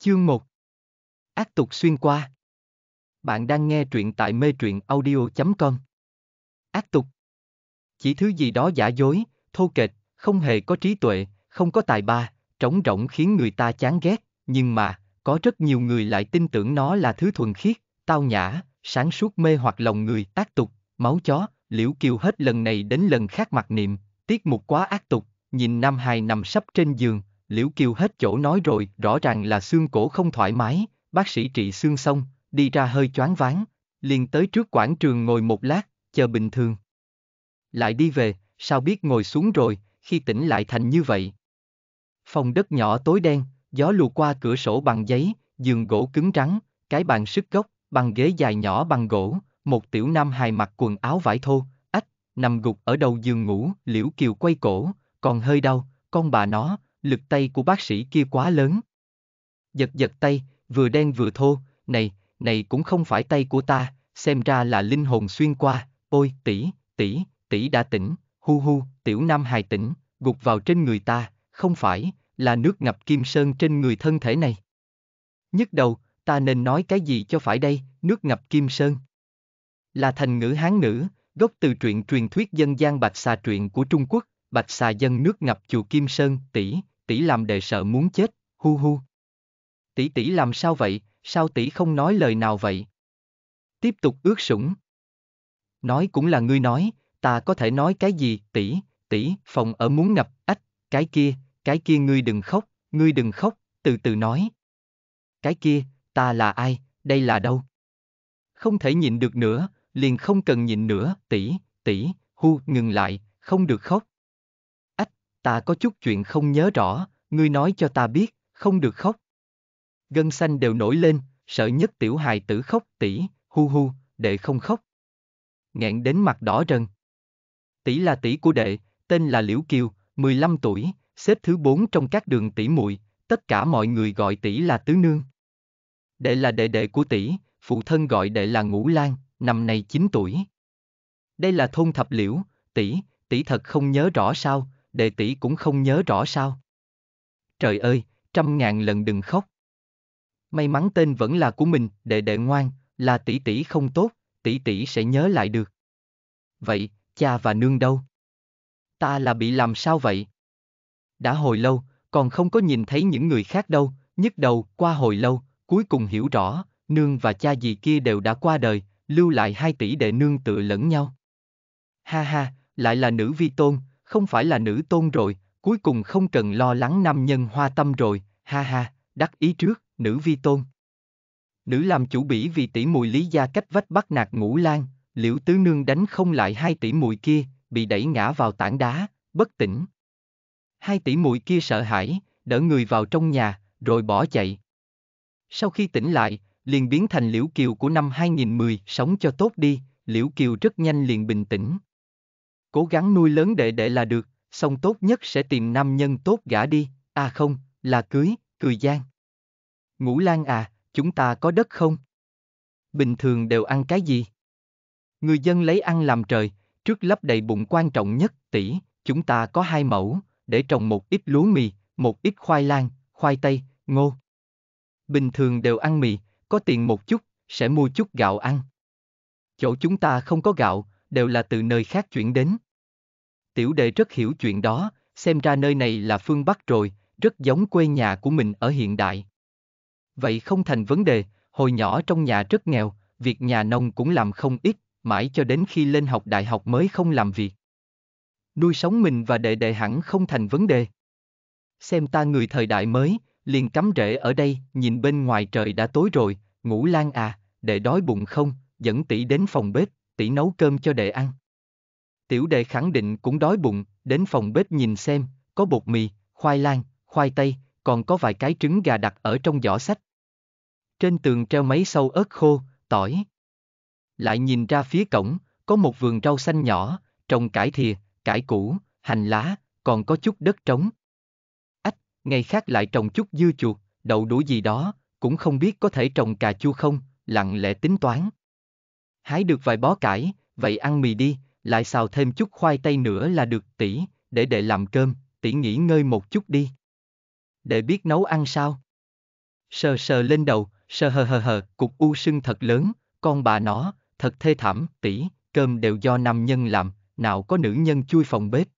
Chương 1 Ác tục xuyên qua Bạn đang nghe truyện tại mê truyện audio.com Ác tục Chỉ thứ gì đó giả dối, thô kệch, không hề có trí tuệ, không có tài ba, trống rỗng khiến người ta chán ghét, nhưng mà, có rất nhiều người lại tin tưởng nó là thứ thuần khiết, tao nhã, sáng suốt mê hoặc lòng người tác tục, máu chó, liễu kiều hết lần này đến lần khác mặt niệm, tiết mục quá ác tục, nhìn nam hài nằm sắp trên giường, Liễu Kiều hết chỗ nói rồi, rõ ràng là xương cổ không thoải mái, bác sĩ trị xương xong, đi ra hơi choáng váng, liền tới trước quảng trường ngồi một lát, chờ bình thường. Lại đi về, sao biết ngồi xuống rồi, khi tỉnh lại thành như vậy. Phòng đất nhỏ tối đen, gió lùa qua cửa sổ bằng giấy, giường gỗ cứng trắng, cái bàn sức gốc, bằng ghế dài nhỏ bằng gỗ, một tiểu nam hài mặc quần áo vải thô, ách, nằm gục ở đầu giường ngủ, liễu kiều quay cổ, còn hơi đau, con bà nó, lực tay của bác sĩ kia quá lớn. Giật giật tay, vừa đen vừa thô, này, này cũng không phải tay của ta, xem ra là linh hồn xuyên qua, ôi tỷ, tỷ, tỷ đã tỉnh, hu hu, tiểu nam hài tỉnh, gục vào trên người ta, không phải, là nước ngập kim sơn trên người thân thể này. Nhất đầu, ta nên nói cái gì cho phải đây, nước ngập kim sơn. Là thành ngữ hán ngữ, gốc từ truyện truyền thuyết dân gian Bạch Xà truyện của Trung Quốc, Bạch Xà dân nước ngập chùa Kim Sơn, tỷ, tỷ làm đệ sợ muốn chết, hu hu. Tỷ tỷ làm sao vậy, sao tỷ không nói lời nào vậy? Tiếp tục ước sủng. Nói cũng là ngươi nói, ta có thể nói cái gì, tỷ, tỷ, phòng ở muốn ngập, ách, cái kia, cái kia ngươi đừng khóc, ngươi đừng khóc, từ từ nói. Cái kia, ta là ai, đây là đâu? Không thể nhịn được nữa, liền không cần nhịn nữa, tỷ, tỷ, hu, ngừng lại, không được khóc ta có chút chuyện không nhớ rõ, ngươi nói cho ta biết, không được khóc. Gân xanh đều nổi lên, sợ nhất tiểu hài tử khóc tỷ, hu hu, đệ không khóc. Nghẹn đến mặt đỏ rần. Tỷ là tỷ của đệ, tên là Liễu Kiều, 15 tuổi, xếp thứ 4 trong các đường tỷ muội, tất cả mọi người gọi tỷ là tứ nương. Đệ là đệ đệ của tỷ, phụ thân gọi đệ là Ngũ Lan, năm nay 9 tuổi. Đây là thôn thập liễu, tỷ, tỷ thật không nhớ rõ sao, đệ tỷ cũng không nhớ rõ sao. Trời ơi, trăm ngàn lần đừng khóc. May mắn tên vẫn là của mình, đệ đệ ngoan, là tỷ tỷ không tốt, tỷ tỷ sẽ nhớ lại được. Vậy, cha và nương đâu? Ta là bị làm sao vậy? Đã hồi lâu, còn không có nhìn thấy những người khác đâu, nhức đầu, qua hồi lâu, cuối cùng hiểu rõ, nương và cha gì kia đều đã qua đời, lưu lại hai tỷ đệ nương tự lẫn nhau. Ha ha, lại là nữ vi tôn, không phải là nữ tôn rồi, cuối cùng không cần lo lắng nam nhân hoa tâm rồi, ha ha, đắc ý trước, nữ vi tôn. Nữ làm chủ bỉ vì tỷ mùi lý gia cách vách bắt nạt ngũ lan, liễu tứ nương đánh không lại hai tỷ mùi kia, bị đẩy ngã vào tảng đá, bất tỉnh. Hai tỷ mùi kia sợ hãi, đỡ người vào trong nhà, rồi bỏ chạy. Sau khi tỉnh lại, liền biến thành Liễu Kiều của năm 2010, sống cho tốt đi, Liễu Kiều rất nhanh liền bình tĩnh cố gắng nuôi lớn đệ đệ là được, xong tốt nhất sẽ tìm nam nhân tốt gả đi, à không, là cưới, cười gian. Ngũ Lan à, chúng ta có đất không? Bình thường đều ăn cái gì? Người dân lấy ăn làm trời, trước lấp đầy bụng quan trọng nhất, tỷ, chúng ta có hai mẫu, để trồng một ít lúa mì, một ít khoai lang, khoai tây, ngô. Bình thường đều ăn mì, có tiền một chút, sẽ mua chút gạo ăn. Chỗ chúng ta không có gạo, đều là từ nơi khác chuyển đến. Tiểu đệ rất hiểu chuyện đó, xem ra nơi này là phương Bắc rồi, rất giống quê nhà của mình ở hiện đại. Vậy không thành vấn đề, hồi nhỏ trong nhà rất nghèo, việc nhà nông cũng làm không ít, mãi cho đến khi lên học đại học mới không làm việc. Nuôi sống mình và đệ đệ hẳn không thành vấn đề. Xem ta người thời đại mới, liền cắm rễ ở đây, nhìn bên ngoài trời đã tối rồi, ngủ lan à, đệ đói bụng không, dẫn tỷ đến phòng bếp, tỷ nấu cơm cho đệ ăn. Tiểu đệ khẳng định cũng đói bụng, đến phòng bếp nhìn xem, có bột mì, khoai lang, khoai tây, còn có vài cái trứng gà đặt ở trong giỏ sách. Trên tường treo mấy sâu ớt khô, tỏi. Lại nhìn ra phía cổng, có một vườn rau xanh nhỏ, trồng cải thìa, cải củ, hành lá, còn có chút đất trống. Ách, ngày khác lại trồng chút dưa chuột, đậu đũa gì đó, cũng không biết có thể trồng cà chua không, lặng lẽ tính toán hái được vài bó cải, vậy ăn mì đi, lại xào thêm chút khoai tây nữa là được tỷ, để đệ làm cơm, tỷ nghỉ ngơi một chút đi. Đệ biết nấu ăn sao? Sờ sờ lên đầu, sờ hờ hờ hờ, cục u sưng thật lớn, con bà nó, thật thê thảm, tỷ, cơm đều do nam nhân làm, nào có nữ nhân chui phòng bếp.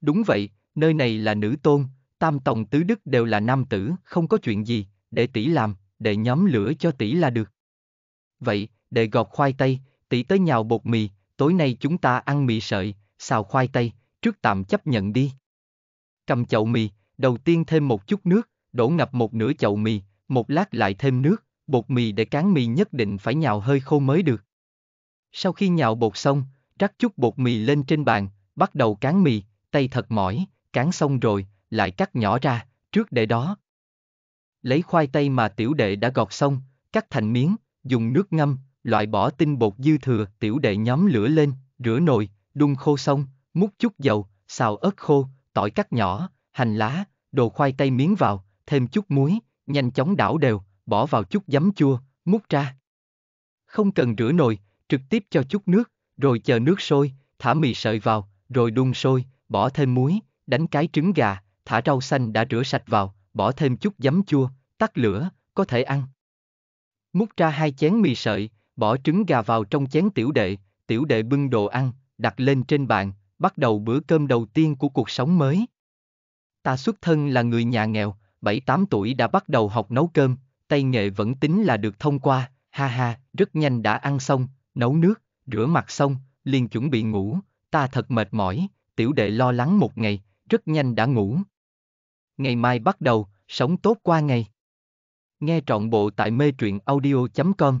Đúng vậy, nơi này là nữ tôn, tam tòng tứ đức đều là nam tử, không có chuyện gì, để tỷ làm, để nhóm lửa cho tỷ là được. Vậy, để gọt khoai tây, tỷ tới nhào bột mì, tối nay chúng ta ăn mì sợi, xào khoai tây, trước tạm chấp nhận đi. Cầm chậu mì, đầu tiên thêm một chút nước, đổ ngập một nửa chậu mì, một lát lại thêm nước, bột mì để cán mì nhất định phải nhào hơi khô mới được. Sau khi nhào bột xong, rắc chút bột mì lên trên bàn, bắt đầu cán mì, tay thật mỏi, cán xong rồi, lại cắt nhỏ ra, trước để đó. Lấy khoai tây mà tiểu đệ đã gọt xong, cắt thành miếng, dùng nước ngâm, loại bỏ tinh bột dư thừa, tiểu đệ nhóm lửa lên, rửa nồi, đun khô xong, múc chút dầu, xào ớt khô, tỏi cắt nhỏ, hành lá, đồ khoai tây miếng vào, thêm chút muối, nhanh chóng đảo đều, bỏ vào chút giấm chua, múc ra. Không cần rửa nồi, trực tiếp cho chút nước, rồi chờ nước sôi, thả mì sợi vào, rồi đun sôi, bỏ thêm muối, đánh cái trứng gà, thả rau xanh đã rửa sạch vào, bỏ thêm chút giấm chua, tắt lửa, có thể ăn. Múc ra hai chén mì sợi, bỏ trứng gà vào trong chén tiểu đệ, tiểu đệ bưng đồ ăn, đặt lên trên bàn, bắt đầu bữa cơm đầu tiên của cuộc sống mới. Ta xuất thân là người nhà nghèo, 7-8 tuổi đã bắt đầu học nấu cơm, tay nghệ vẫn tính là được thông qua, ha ha, rất nhanh đã ăn xong, nấu nước, rửa mặt xong, liền chuẩn bị ngủ, ta thật mệt mỏi, tiểu đệ lo lắng một ngày, rất nhanh đã ngủ. Ngày mai bắt đầu, sống tốt qua ngày. Nghe trọn bộ tại mê truyện audio.com